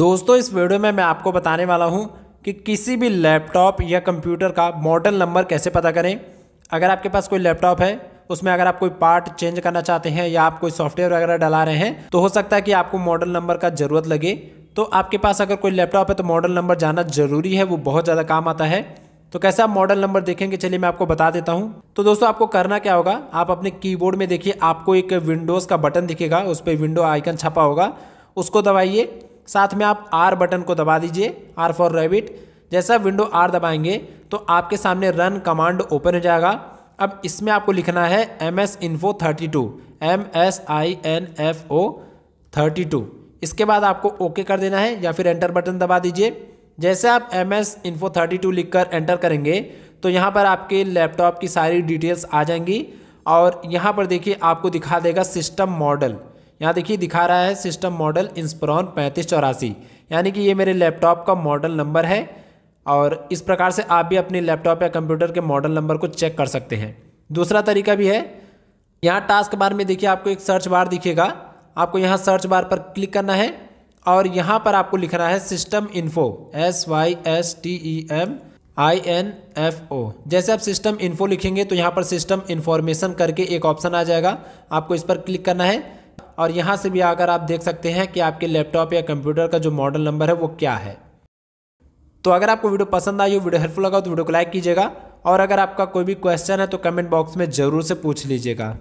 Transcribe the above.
दोस्तों इस वीडियो में मैं आपको बताने वाला हूँ कि किसी भी लैपटॉप या कंप्यूटर का मॉडल नंबर कैसे पता करें अगर आपके पास कोई लैपटॉप है उसमें अगर आप कोई पार्ट चेंज करना चाहते हैं या आप कोई सॉफ्टवेयर वगैरह डला रहे हैं तो हो सकता है कि आपको मॉडल नंबर का ज़रूरत लगे तो आपके पास अगर कोई लैपटॉप है तो मॉडल नंबर जानना ज़रूरी है वो बहुत ज़्यादा काम आता है तो कैसे आप मॉडल नंबर देखेंगे चलिए मैं आपको बता देता हूँ तो दोस्तों आपको करना क्या होगा आप अपने कीबोर्ड में देखिए आपको एक विंडोज़ का बटन दिखेगा उस पर विंडो आइकन छपा होगा उसको दबाइए साथ में आप आर बटन को दबा दीजिए आर फॉर रेबिट जैसा विंडो आर दबाएंगे तो आपके सामने रन कमांड ओपन हो जाएगा अब इसमें आपको लिखना है M S info thirty two M S I N F O thirty two इसके बाद आपको ओके कर देना है या फिर एंटर बटन दबा दीजिए जैसे आप M S info thirty two लिख कर एंटर करेंगे तो यहाँ पर आपके लैपटॉप की सारी डिटेल्स आ जाएंगी और यहाँ पर देखिए आपको दिखा देगा सिस्टम मॉडल यहाँ देखिए दिखा रहा है सिस्टम मॉडल इंस्प्रॉन पैंतीस चौरासी यानी कि ये मेरे लैपटॉप का मॉडल नंबर है और इस प्रकार से आप भी अपने लैपटॉप या कंप्यूटर के मॉडल नंबर को चेक कर सकते हैं दूसरा तरीका भी है यहाँ टास्क बार में देखिए आपको एक सर्च बार दिखेगा आपको यहाँ सर्च बार पर क्लिक करना है और यहाँ पर आपको लिखना है system info S Y S T E M I N F O जैसे आप सिस्टम इन्फो लिखेंगे तो यहाँ पर सिस्टम इन्फॉर्मेशन करके एक ऑप्शन आ जाएगा आपको इस पर क्लिक करना है और यहाँ से भी आकर आप देख सकते हैं कि आपके लैपटॉप या कंप्यूटर का जो मॉडल नंबर है वो क्या है तो अगर आपको वीडियो पसंद आई हो वीडियो हेल्पफुल लगा तो वीडियो को लाइक कीजिएगा और अगर आपका कोई भी क्वेश्चन है तो कमेंट बॉक्स में ज़रूर से पूछ लीजिएगा